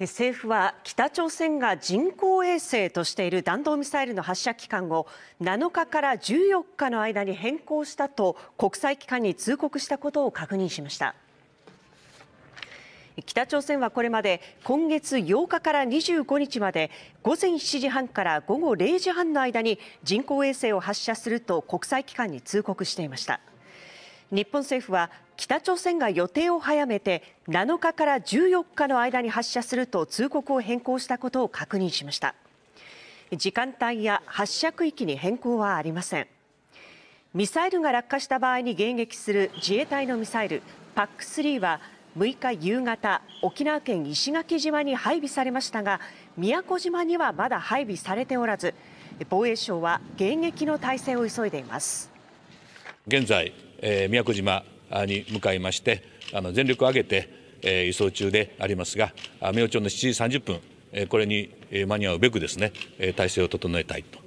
政府は北朝鮮が人工衛星としている弾道ミサイルの発射期間を7日から14日の間に変更したと国際機関に通告したことを確認しました北朝鮮はこれまで今月8日から25日まで午前7時半から午後0時半の間に人工衛星を発射すると国際機関に通告していました。日本政府は北朝鮮が予定を早めて7日から14日の間に発射すると通告を変更したことを確認しました時間帯や発射区域に変更はありませんミサイルが落下した場合に迎撃する自衛隊のミサイル PAC3 は6日夕方沖縄県石垣島に配備されましたが宮古島にはまだ配備されておらず防衛省は迎撃の態勢を急いでいます現在宮古島に向かいましてあの全力を挙げて、輸送中でありますが明朝の7時30分、これに間に合うべくですね体制を整えたいと